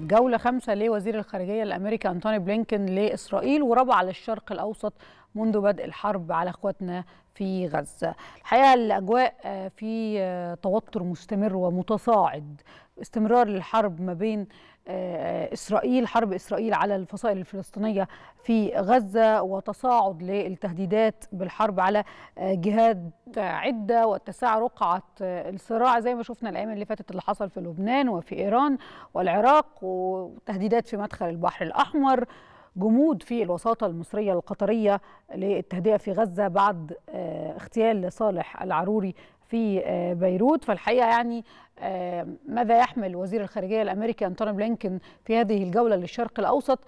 جولة خمسة لوزير الخارجية الأمريكي أنتوني بلينكن لإسرائيل ورابعة للشرق الأوسط منذ بدء الحرب على اخواتنا في غزه. الحقيقه الاجواء آه، في آه، توتر مستمر ومتصاعد استمرار الحرب ما بين آه، اسرائيل حرب اسرائيل على الفصائل الفلسطينيه في غزه وتصاعد للتهديدات بالحرب على جهات عده واتساع رقعه الصراع زي ما شفنا الايام اللي فاتت اللي حصل في لبنان وفي ايران والعراق وتهديدات في مدخل البحر الاحمر جمود في الوساطة المصرية القطرية للتهدئة في غزة بعد آه، اغتيال صالح العروري في آه، بيروت فالحقيقة يعني آه، ماذا يحمل وزير الخارجية الأمريكي أنتوني بلينكن في هذه الجولة للشرق الأوسط